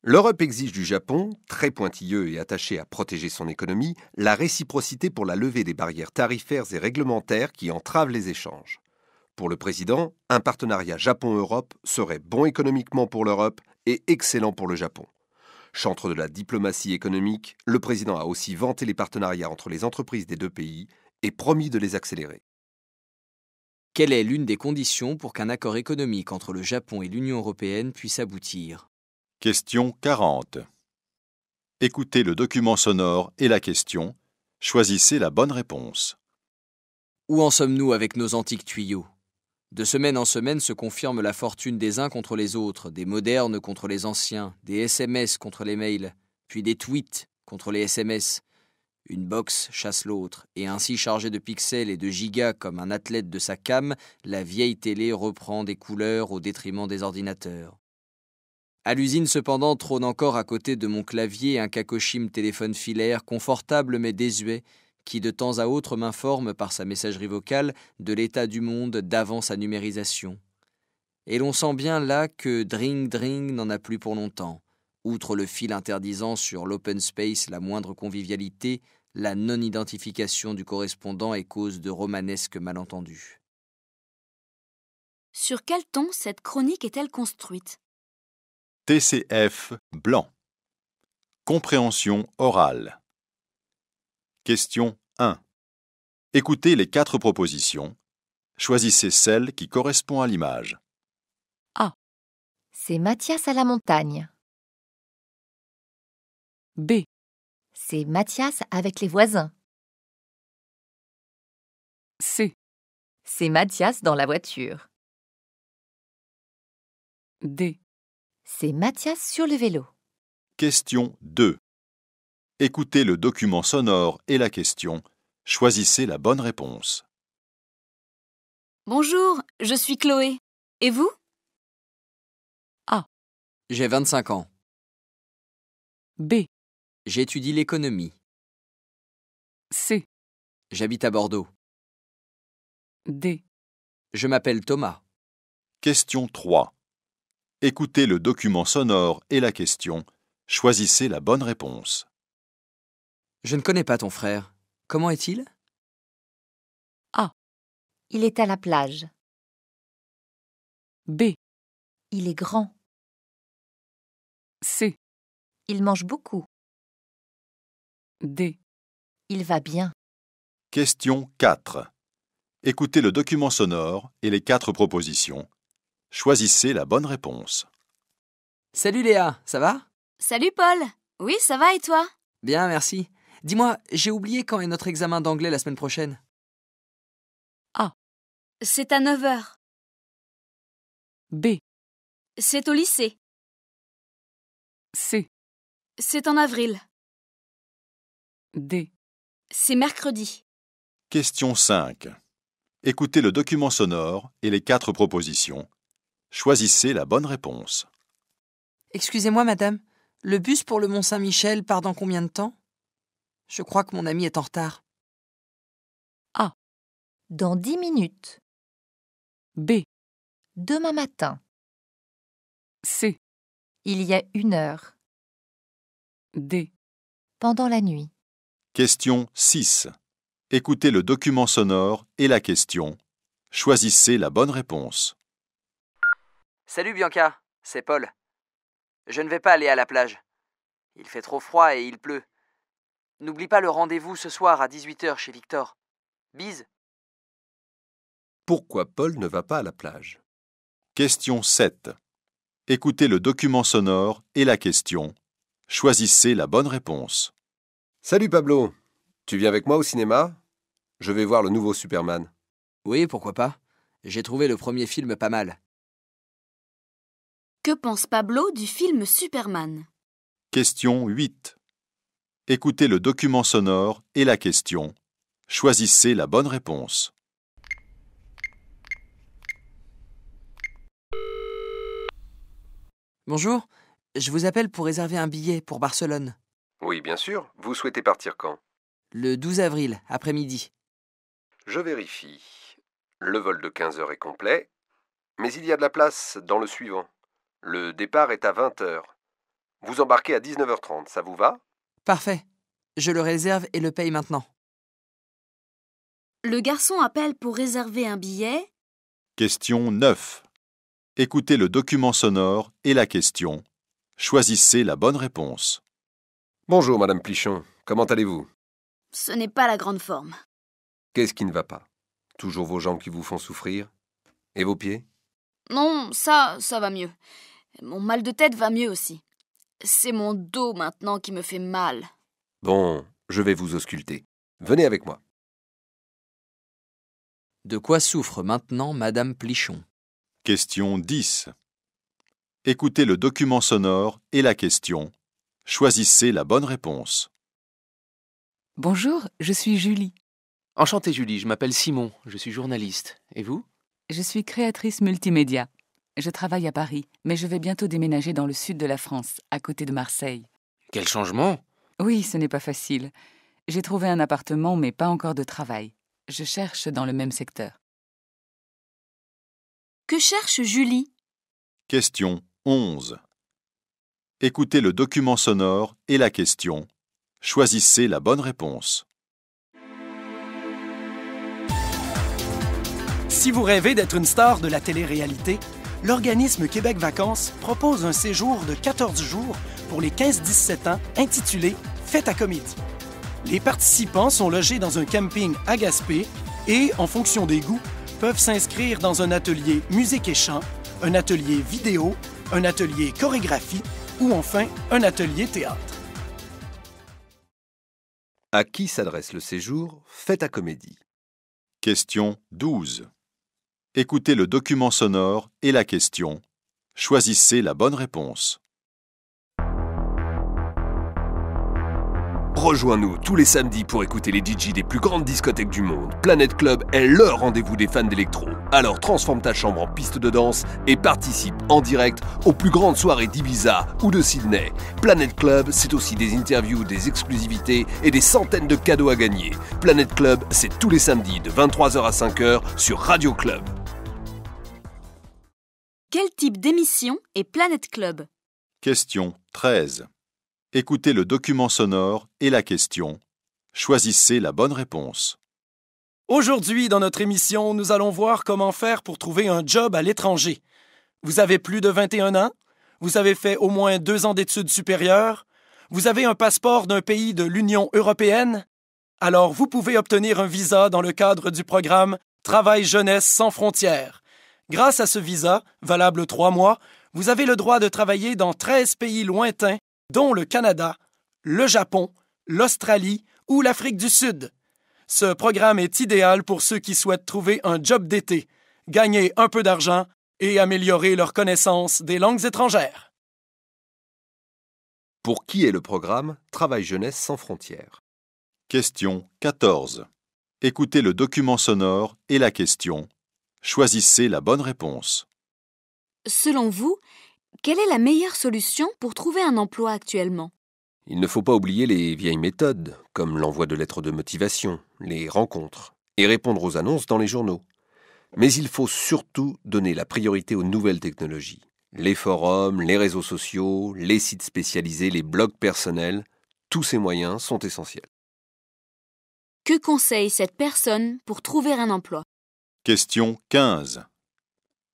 L'Europe exige du Japon, très pointilleux et attaché à protéger son économie, la réciprocité pour la levée des barrières tarifaires et réglementaires qui entravent les échanges. Pour le président, un partenariat Japon-Europe serait bon économiquement pour l'Europe et excellent pour le Japon. Chantre de la diplomatie économique, le président a aussi vanté les partenariats entre les entreprises des deux pays et promis de les accélérer. Quelle est l'une des conditions pour qu'un accord économique entre le Japon et l'Union européenne puisse aboutir Question 40. Écoutez le document sonore et la question. Choisissez la bonne réponse. Où en sommes-nous avec nos antiques tuyaux de semaine en semaine se confirme la fortune des uns contre les autres, des modernes contre les anciens, des SMS contre les mails, puis des tweets contre les SMS. Une box chasse l'autre, et ainsi chargée de pixels et de gigas comme un athlète de sa cam, la vieille télé reprend des couleurs au détriment des ordinateurs. À l'usine, cependant, trône encore à côté de mon clavier un cacochime téléphone filaire, confortable mais désuet, qui de temps à autre m'informe par sa messagerie vocale de l'état du monde d'avant sa numérisation. Et l'on sent bien là que Dring Dring n'en a plus pour longtemps. Outre le fil interdisant sur l'open space la moindre convivialité, la non-identification du correspondant est cause de romanesques malentendus. Sur quel ton cette chronique est-elle construite TCF blanc. Compréhension orale. Question 1. Écoutez les quatre propositions. Choisissez celle qui correspond à l'image. A. C'est Mathias à la montagne. B. C'est Mathias avec les voisins. C. C'est Mathias dans la voiture. D. C'est Mathias sur le vélo. Question 2 écoutez le document sonore et la question, choisissez la bonne réponse. Bonjour, je suis Chloé. Et vous A. J'ai 25 ans. B. J'étudie l'économie. C. J'habite à Bordeaux. D. Je m'appelle Thomas. Question 3. Écoutez le document sonore et la question. Choisissez la bonne réponse. Je ne connais pas ton frère. Comment est-il A. Ah. Il est à la plage. B. Il est grand. C. Il mange beaucoup. D. Il va bien. Question 4. Écoutez le document sonore et les quatre propositions. Choisissez la bonne réponse. Salut Léa, ça va Salut Paul. Oui, ça va et toi Bien, merci. Dis-moi, j'ai oublié quand est notre examen d'anglais la semaine prochaine. A. Ah. C'est à 9h. B. C'est au lycée. C. C'est en avril. D. C'est mercredi. Question 5. Écoutez le document sonore et les quatre propositions. Choisissez la bonne réponse. Excusez-moi, madame, le bus pour le Mont-Saint-Michel part dans combien de temps je crois que mon ami est en retard. A. Dans dix minutes. B. Demain matin. C. Il y a une heure. D. Pendant la nuit. Question 6. Écoutez le document sonore et la question. Choisissez la bonne réponse. Salut Bianca, c'est Paul. Je ne vais pas aller à la plage. Il fait trop froid et il pleut. N'oublie pas le rendez-vous ce soir à 18h chez Victor. Bise. Pourquoi Paul ne va pas à la plage Question 7. Écoutez le document sonore et la question. Choisissez la bonne réponse. Salut Pablo. Tu viens avec moi au cinéma Je vais voir le nouveau Superman. Oui, pourquoi pas J'ai trouvé le premier film pas mal. Que pense Pablo du film Superman Question 8 écoutez le document sonore et la question. Choisissez la bonne réponse. Bonjour, je vous appelle pour réserver un billet pour Barcelone. Oui, bien sûr. Vous souhaitez partir quand Le 12 avril, après-midi. Je vérifie. Le vol de 15 heures est complet, mais il y a de la place dans le suivant. Le départ est à 20 heures. Vous embarquez à 19h30, ça vous va Parfait. Je le réserve et le paye maintenant. Le garçon appelle pour réserver un billet. Question 9. Écoutez le document sonore et la question. Choisissez la bonne réponse. Bonjour, Madame Plichon. Comment allez-vous Ce n'est pas la grande forme. Qu'est-ce qui ne va pas Toujours vos jambes qui vous font souffrir Et vos pieds Non, ça, ça va mieux. Mon mal de tête va mieux aussi. C'est mon dos maintenant qui me fait mal. Bon, je vais vous ausculter. Venez avec moi. De quoi souffre maintenant Madame Plichon Question 10. Écoutez le document sonore et la question. Choisissez la bonne réponse. Bonjour, je suis Julie. Enchantée Julie, je m'appelle Simon, je suis journaliste. Et vous Je suis créatrice multimédia. Je travaille à Paris, mais je vais bientôt déménager dans le sud de la France, à côté de Marseille. Quel changement Oui, ce n'est pas facile. J'ai trouvé un appartement, mais pas encore de travail. Je cherche dans le même secteur. Que cherche Julie Question 11. Écoutez le document sonore et la question. Choisissez la bonne réponse. Si vous rêvez d'être une star de la télé-réalité, l'organisme Québec Vacances propose un séjour de 14 jours pour les 15-17 ans intitulé Fête à comédie. Les participants sont logés dans un camping à Gaspé et, en fonction des goûts, peuvent s'inscrire dans un atelier musique et chant, un atelier vidéo, un atelier chorégraphie ou enfin un atelier théâtre. À qui s'adresse le séjour Fête à comédie Question 12 écoutez le document sonore et la question. Choisissez la bonne réponse. Rejoins-nous tous les samedis pour écouter les DJ des plus grandes discothèques du monde. Planet Club est le rendez-vous des fans d'électro. Alors transforme ta chambre en piste de danse et participe en direct aux plus grandes soirées d'Ibiza ou de Sydney. Planet Club, c'est aussi des interviews, des exclusivités et des centaines de cadeaux à gagner. Planet Club, c'est tous les samedis de 23h à 5h sur Radio Club type d'émission et Planète Club Question 13. Écoutez le document sonore et la question. Choisissez la bonne réponse. Aujourd'hui, dans notre émission, nous allons voir comment faire pour trouver un job à l'étranger. Vous avez plus de 21 ans? Vous avez fait au moins deux ans d'études supérieures? Vous avez un passeport d'un pays de l'Union européenne? Alors, vous pouvez obtenir un visa dans le cadre du programme Travail jeunesse sans frontières Grâce à ce visa, valable trois mois, vous avez le droit de travailler dans 13 pays lointains, dont le Canada, le Japon, l'Australie ou l'Afrique du Sud. Ce programme est idéal pour ceux qui souhaitent trouver un job d'été, gagner un peu d'argent et améliorer leur connaissance des langues étrangères. Pour qui est le programme Travail jeunesse sans frontières Question 14. Écoutez le document sonore et la question Choisissez la bonne réponse. Selon vous, quelle est la meilleure solution pour trouver un emploi actuellement Il ne faut pas oublier les vieilles méthodes, comme l'envoi de lettres de motivation, les rencontres, et répondre aux annonces dans les journaux. Mais il faut surtout donner la priorité aux nouvelles technologies. Les forums, les réseaux sociaux, les sites spécialisés, les blogs personnels, tous ces moyens sont essentiels. Que conseille cette personne pour trouver un emploi Question 15.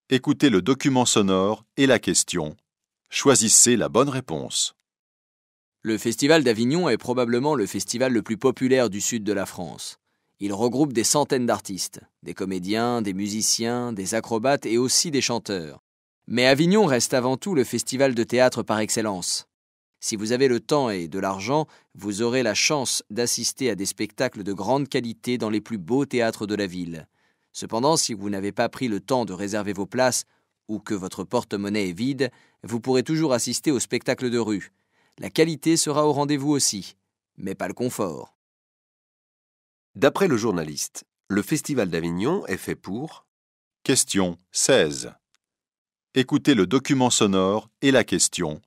Écoutez le document sonore et la question. Choisissez la bonne réponse. Le Festival d'Avignon est probablement le festival le plus populaire du sud de la France. Il regroupe des centaines d'artistes, des comédiens, des musiciens, des acrobates et aussi des chanteurs. Mais Avignon reste avant tout le festival de théâtre par excellence. Si vous avez le temps et de l'argent, vous aurez la chance d'assister à des spectacles de grande qualité dans les plus beaux théâtres de la ville. Cependant, si vous n'avez pas pris le temps de réserver vos places ou que votre porte-monnaie est vide, vous pourrez toujours assister au spectacle de rue. La qualité sera au rendez-vous aussi, mais pas le confort. D'après le journaliste, le Festival d'Avignon est fait pour Question 16. Écoutez le document sonore et la question.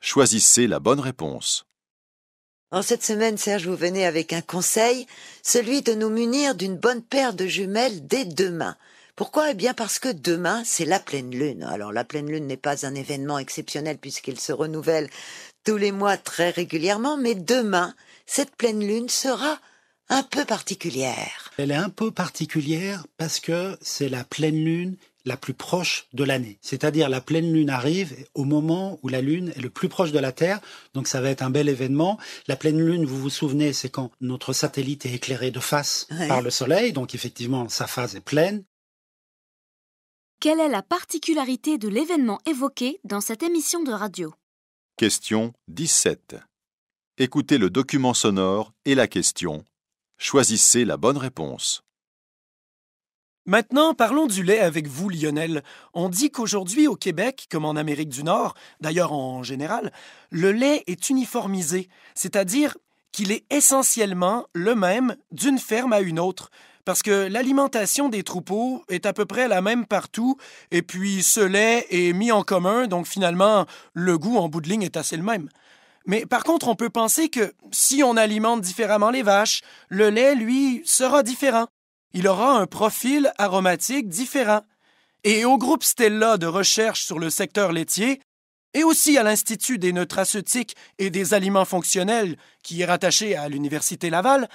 Choisissez la bonne réponse. En cette semaine, Serge, vous venez avec un conseil, celui de nous munir d'une bonne paire de jumelles dès demain. Pourquoi Eh bien parce que demain, c'est la pleine lune. Alors la pleine lune n'est pas un événement exceptionnel puisqu'il se renouvelle tous les mois très régulièrement, mais demain, cette pleine lune sera un peu particulière. Elle est un peu particulière parce que c'est la pleine lune la plus proche de l'année. C'est-à-dire la pleine lune arrive au moment où la lune est le plus proche de la Terre, donc ça va être un bel événement. La pleine lune, vous vous souvenez, c'est quand notre satellite est éclairé de face par le Soleil, donc effectivement sa phase est pleine. Quelle est la particularité de l'événement évoqué dans cette émission de radio Question 17. Écoutez le document sonore et la question. Choisissez la bonne réponse. Maintenant, parlons du lait avec vous, Lionel. On dit qu'aujourd'hui au Québec, comme en Amérique du Nord, d'ailleurs en général, le lait est uniformisé, c'est-à-dire qu'il est essentiellement le même d'une ferme à une autre, parce que l'alimentation des troupeaux est à peu près la même partout, et puis ce lait est mis en commun, donc finalement le goût en bout de ligne est assez le même. Mais par contre, on peut penser que si on alimente différemment les vaches, le lait, lui, sera différent il aura un profil aromatique différent. Et au groupe Stella de recherche sur le secteur laitier, et aussi à l'Institut des nutraceutiques et des aliments fonctionnels, qui est rattaché à l'Université Laval,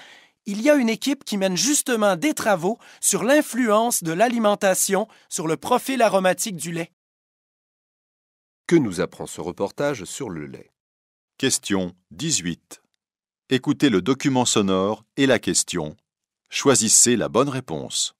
il y a une équipe qui mène justement des travaux sur l'influence de l'alimentation sur le profil aromatique du lait. Que nous apprend ce reportage sur le lait Question 18. Écoutez le document sonore et la question Choisissez la bonne réponse.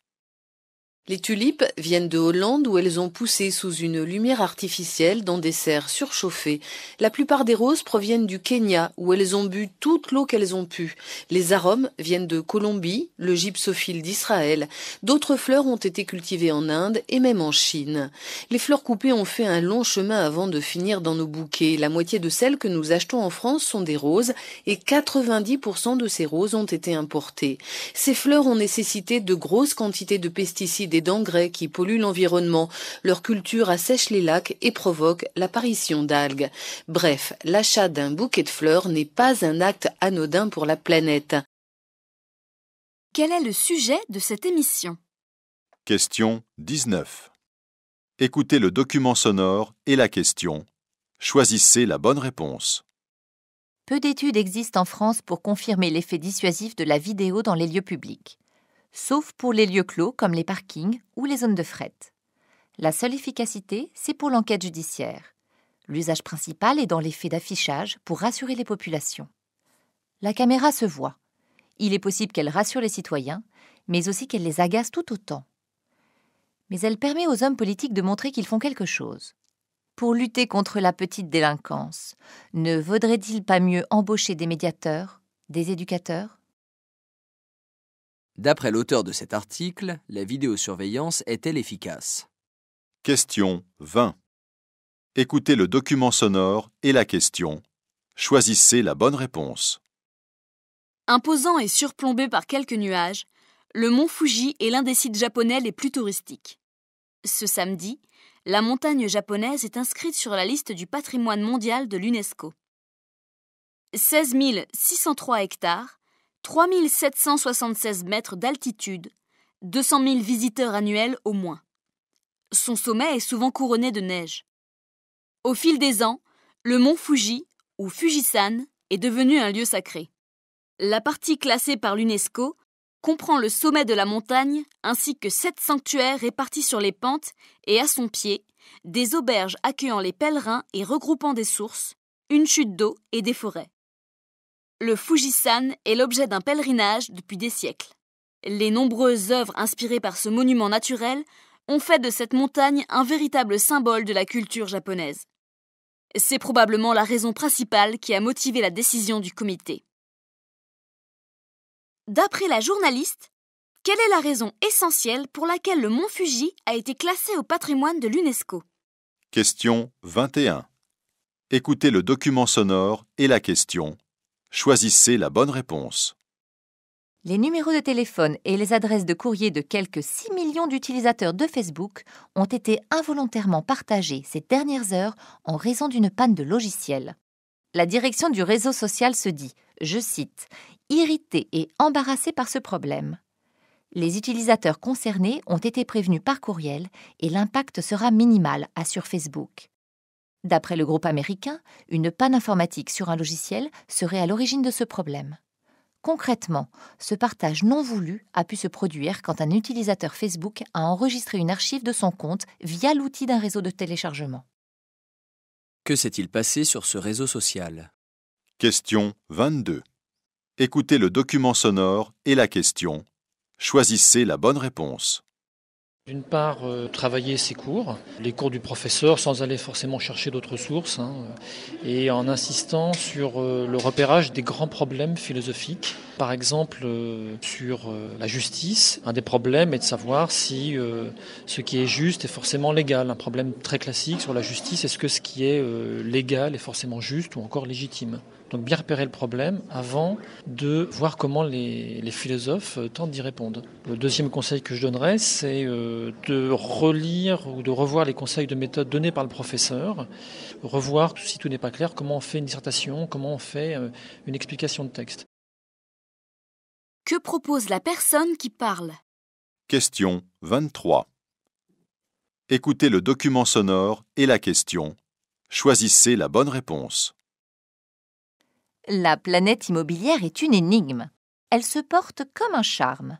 Les tulipes viennent de Hollande où elles ont poussé sous une lumière artificielle dans des serres surchauffées. La plupart des roses proviennent du Kenya où elles ont bu toute l'eau qu'elles ont pu. Les arômes viennent de Colombie, le gypsophile d'Israël. D'autres fleurs ont été cultivées en Inde et même en Chine. Les fleurs coupées ont fait un long chemin avant de finir dans nos bouquets. La moitié de celles que nous achetons en France sont des roses et 90% de ces roses ont été importées. Ces fleurs ont nécessité de grosses quantités de pesticides des d'engrais qui polluent l'environnement. Leur culture assèche les lacs et provoque l'apparition d'algues. Bref, l'achat d'un bouquet de fleurs n'est pas un acte anodin pour la planète. Quel est le sujet de cette émission Question 19. Écoutez le document sonore et la question. Choisissez la bonne réponse. Peu d'études existent en France pour confirmer l'effet dissuasif de la vidéo dans les lieux publics sauf pour les lieux clos comme les parkings ou les zones de fret. La seule efficacité, c'est pour l'enquête judiciaire. L'usage principal est dans l'effet d'affichage pour rassurer les populations. La caméra se voit. Il est possible qu'elle rassure les citoyens, mais aussi qu'elle les agace tout autant. Mais elle permet aux hommes politiques de montrer qu'ils font quelque chose. Pour lutter contre la petite délinquance, ne vaudrait-il pas mieux embaucher des médiateurs, des éducateurs D'après l'auteur de cet article, la vidéosurveillance est-elle efficace Question 20. Écoutez le document sonore et la question. Choisissez la bonne réponse. Imposant et surplombé par quelques nuages, le mont Fuji est l'un des sites japonais les plus touristiques. Ce samedi, la montagne japonaise est inscrite sur la liste du patrimoine mondial de l'UNESCO. 16 603 hectares, 3776 mètres d'altitude, 200 000 visiteurs annuels au moins. Son sommet est souvent couronné de neige. Au fil des ans, le mont Fuji, ou Fujisan, est devenu un lieu sacré. La partie classée par l'UNESCO comprend le sommet de la montagne ainsi que sept sanctuaires répartis sur les pentes et à son pied, des auberges accueillant les pèlerins et regroupant des sources, une chute d'eau et des forêts le Fujisan est l'objet d'un pèlerinage depuis des siècles. Les nombreuses œuvres inspirées par ce monument naturel ont fait de cette montagne un véritable symbole de la culture japonaise. C'est probablement la raison principale qui a motivé la décision du comité. D'après la journaliste, quelle est la raison essentielle pour laquelle le mont Fuji a été classé au patrimoine de l'UNESCO Question 21. Écoutez le document sonore et la question Choisissez la bonne réponse. Les numéros de téléphone et les adresses de courrier de quelques 6 millions d'utilisateurs de Facebook ont été involontairement partagés ces dernières heures en raison d'une panne de logiciel. La direction du réseau social se dit, je cite, irritée et embarrassée par ce problème. Les utilisateurs concernés ont été prévenus par courriel et l'impact sera minimal, sur Facebook. D'après le groupe américain, une panne informatique sur un logiciel serait à l'origine de ce problème. Concrètement, ce partage non voulu a pu se produire quand un utilisateur Facebook a enregistré une archive de son compte via l'outil d'un réseau de téléchargement. Que s'est-il passé sur ce réseau social Question 22. Écoutez le document sonore et la question. Choisissez la bonne réponse. D'une part, euh, travailler ses cours, les cours du professeur, sans aller forcément chercher d'autres sources, hein. et en insistant sur euh, le repérage des grands problèmes philosophiques par exemple, euh, sur euh, la justice, un des problèmes est de savoir si euh, ce qui est juste est forcément légal. Un problème très classique sur la justice, est-ce que ce qui est légal est forcément juste ou encore légitime donc bien repérer le problème avant de voir comment les, philosophes tentent d'y répondre. Le deuxième conseil que je donnerais, c'est de relire ou de revoir les conseils de méthode donnés par le professeur, revoir si tout n'est pas clair comment on fait une dissertation, comment on fait une explication de texte. Que propose la personne qui parle Question 23. Écoutez le document sonore et la question. Choisissez la bonne réponse. La planète immobilière est une énigme. Elle se porte comme un charme.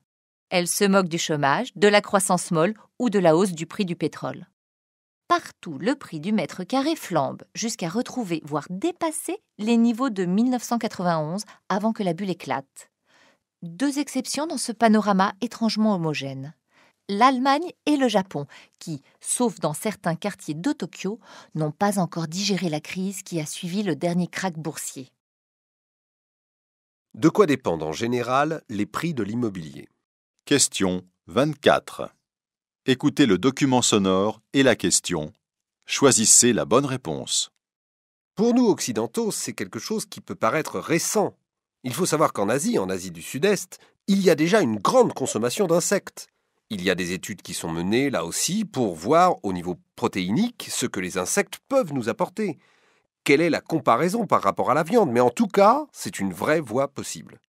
Elle se moque du chômage, de la croissance molle ou de la hausse du prix du pétrole. Partout, le prix du mètre carré flambe jusqu'à retrouver, voire dépasser, les niveaux de 1991 avant que la bulle éclate deux exceptions dans ce panorama étrangement homogène. L'Allemagne et le Japon, qui, sauf dans certains quartiers de Tokyo, n'ont pas encore digéré la crise qui a suivi le dernier krach boursier. De quoi dépendent en général les prix de l'immobilier Question 24. Écoutez le document sonore et la question. Choisissez la bonne réponse. Pour nous occidentaux, c'est quelque chose qui peut paraître récent, il faut savoir qu'en Asie, en Asie du Sud-Est, il y a déjà une grande consommation d'insectes. Il y a des études qui sont menées là aussi pour voir au niveau protéinique ce que les insectes peuvent nous apporter. Quelle est la comparaison par rapport à la viande Mais en tout cas, c'est une vraie voie possible.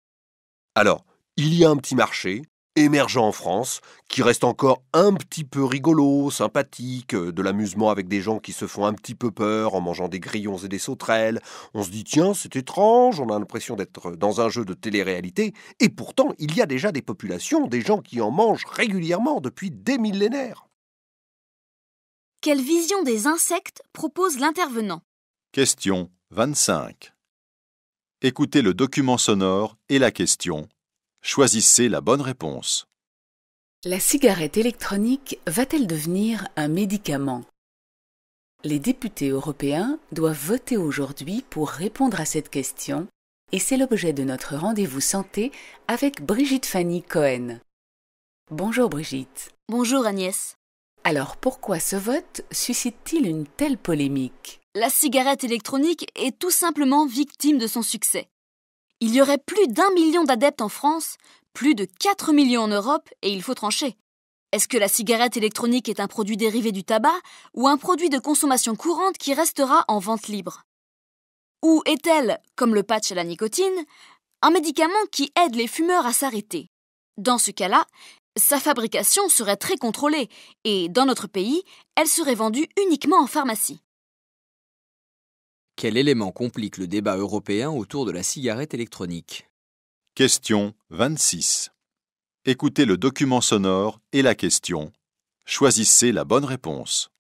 Alors, il y a un petit marché, émergent en France, qui reste encore un petit peu rigolo, sympathique, euh, de l'amusement avec des gens qui se font un petit peu peur en mangeant des grillons et des sauterelles. On se dit tiens, c'est étrange, on a l'impression d'être dans un jeu de télé-réalité, et pourtant il y a déjà des populations, des gens qui en mangent régulièrement depuis des millénaires. Quelle vision des insectes propose l'intervenant Question 25. Écoutez le document sonore et la question Choisissez la bonne réponse. La cigarette électronique va-t-elle devenir un médicament Les députés européens doivent voter aujourd'hui pour répondre à cette question et c'est l'objet de notre rendez-vous santé avec Brigitte Fanny Cohen. Bonjour Brigitte. Bonjour Agnès. Alors pourquoi ce vote suscite-t-il une telle polémique La cigarette électronique est tout simplement victime de son succès. Il y aurait plus d'un million d'adeptes en France, plus de 4 millions en Europe, et il faut trancher. Est-ce que la cigarette électronique est un produit dérivé du tabac ou un produit de consommation courante qui restera en vente libre Ou est-elle, comme le patch à la nicotine, un médicament qui aide les fumeurs à s'arrêter Dans ce cas-là, sa fabrication serait très contrôlée et, dans notre pays, elle serait vendue uniquement en pharmacie. Quel élément complique le débat européen autour de la cigarette électronique Question 26. Écoutez le document sonore et la question. Choisissez la bonne réponse.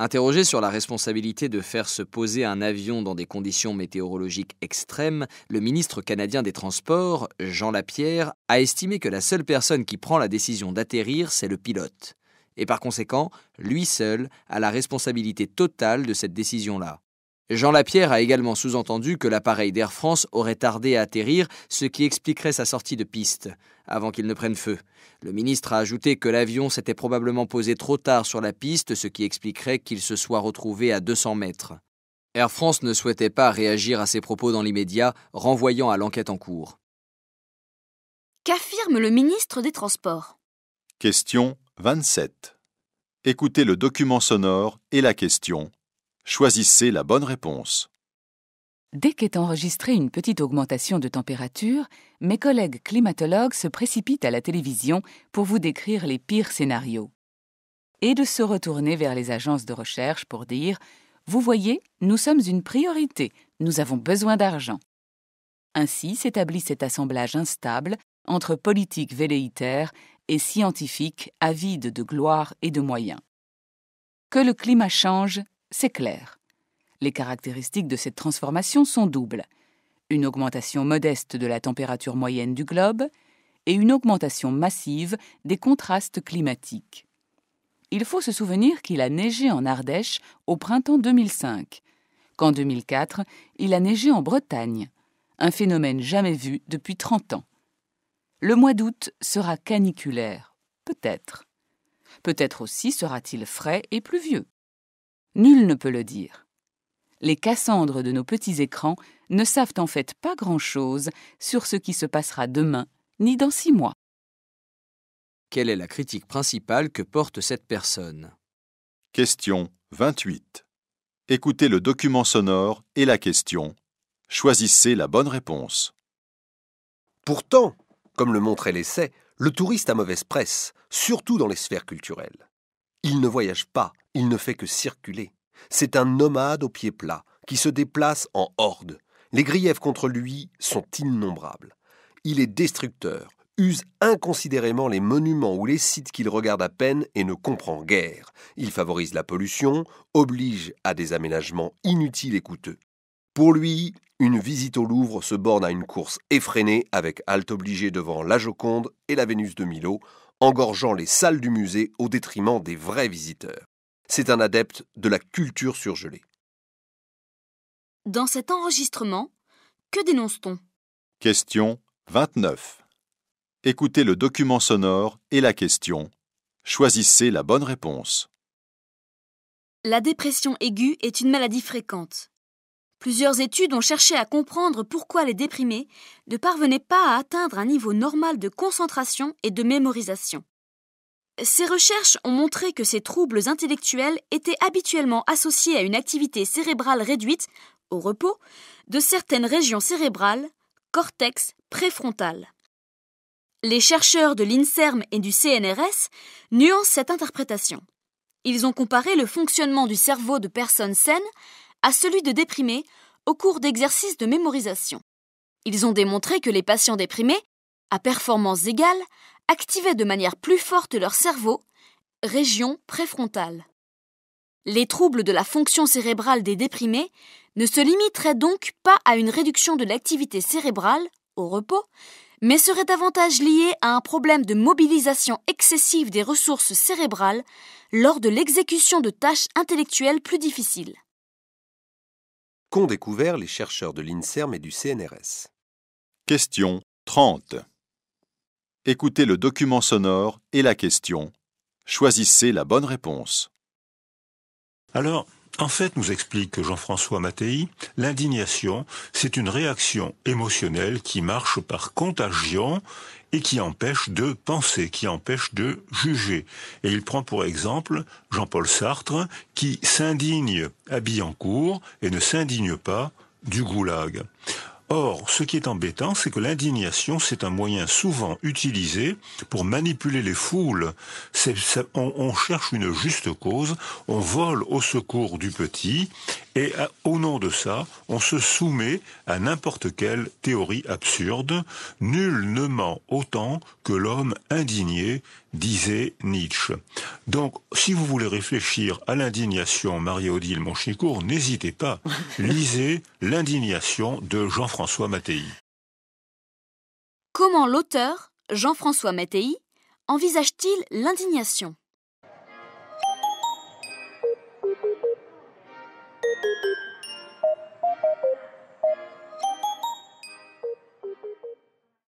Interrogé sur la responsabilité de faire se poser un avion dans des conditions météorologiques extrêmes, le ministre canadien des Transports, Jean Lapierre, a estimé que la seule personne qui prend la décision d'atterrir, c'est le pilote. Et par conséquent, lui seul a la responsabilité totale de cette décision-là. Jean Lapierre a également sous-entendu que l'appareil d'Air France aurait tardé à atterrir, ce qui expliquerait sa sortie de piste, avant qu'il ne prenne feu. Le ministre a ajouté que l'avion s'était probablement posé trop tard sur la piste, ce qui expliquerait qu'il se soit retrouvé à 200 mètres. Air France ne souhaitait pas réagir à ces propos dans l'immédiat, renvoyant à l'enquête en cours. Qu'affirme le ministre des Transports Question 27. Écoutez le document sonore et la question Choisissez la bonne réponse. Dès qu'est enregistrée une petite augmentation de température, mes collègues climatologues se précipitent à la télévision pour vous décrire les pires scénarios. Et de se retourner vers les agences de recherche pour dire Vous voyez, nous sommes une priorité, nous avons besoin d'argent. Ainsi s'établit cet assemblage instable entre politiques velléitaires et scientifiques avides de gloire et de moyens. Que le climat change, c'est clair. Les caractéristiques de cette transformation sont doubles. Une augmentation modeste de la température moyenne du globe et une augmentation massive des contrastes climatiques. Il faut se souvenir qu'il a neigé en Ardèche au printemps 2005, qu'en 2004, il a neigé en Bretagne, un phénomène jamais vu depuis 30 ans. Le mois d'août sera caniculaire, peut-être. Peut-être aussi sera-t-il frais et pluvieux. Nul ne peut le dire. Les Cassandres de nos petits écrans ne savent en fait pas grand-chose sur ce qui se passera demain ni dans six mois. Quelle est la critique principale que porte cette personne Question 28. Écoutez le document sonore et la question. Choisissez la bonne réponse. Pourtant, comme le montrait l'essai, le touriste a mauvaise presse, surtout dans les sphères culturelles. Il ne voyage pas, il ne fait que circuler. C'est un nomade au pied plat qui se déplace en horde. Les griefs contre lui sont innombrables. Il est destructeur, use inconsidérément les monuments ou les sites qu'il regarde à peine et ne comprend guère. Il favorise la pollution, oblige à des aménagements inutiles et coûteux. Pour lui, une visite au Louvre se borne à une course effrénée avec halte obligée devant la Joconde et la Vénus de Milo, engorgeant les salles du musée au détriment des vrais visiteurs. C'est un adepte de la culture surgelée. Dans cet enregistrement, que dénonce-t-on Question 29. Écoutez le document sonore et la question. Choisissez la bonne réponse. La dépression aiguë est une maladie fréquente. Plusieurs études ont cherché à comprendre pourquoi les déprimés ne parvenaient pas à atteindre un niveau normal de concentration et de mémorisation. Ces recherches ont montré que ces troubles intellectuels étaient habituellement associés à une activité cérébrale réduite, au repos, de certaines régions cérébrales, cortex préfrontal. Les chercheurs de l'INSERM et du CNRS nuancent cette interprétation. Ils ont comparé le fonctionnement du cerveau de personnes saines à celui de déprimés au cours d'exercices de mémorisation. Ils ont démontré que les patients déprimés, à performance égale, activaient de manière plus forte leur cerveau, région préfrontale. Les troubles de la fonction cérébrale des déprimés ne se limiteraient donc pas à une réduction de l'activité cérébrale, au repos, mais seraient davantage liés à un problème de mobilisation excessive des ressources cérébrales lors de l'exécution de tâches intellectuelles plus difficiles qu'ont découvert les chercheurs de l'INSERM et du CNRS. Question 30. Écoutez le document sonore et la question. Choisissez la bonne réponse. Alors, en fait, nous explique Jean-François Mattei, l'indignation, c'est une réaction émotionnelle qui marche par contagion et qui empêche de penser, qui empêche de juger. Et il prend pour exemple Jean-Paul Sartre, qui s'indigne à Billancourt et ne s'indigne pas du goulag. Or, ce qui est embêtant, c'est que l'indignation, c'est un moyen souvent utilisé pour manipuler les foules. on, cherche une juste cause, on vole au secours du petit, et euh, au nom de ça, on se soumet à n'importe quelle théorie absurde. Nul ne ment autant que l'homme indigné disait Nietzsche. Donc, si vous voulez réfléchir à l'indignation Marie-Odile Monchicourt, n'hésitez pas, lisez L'indignation de Jean-François Mattei. Comment l'auteur, Jean-François Mattei, envisage-t-il l'indignation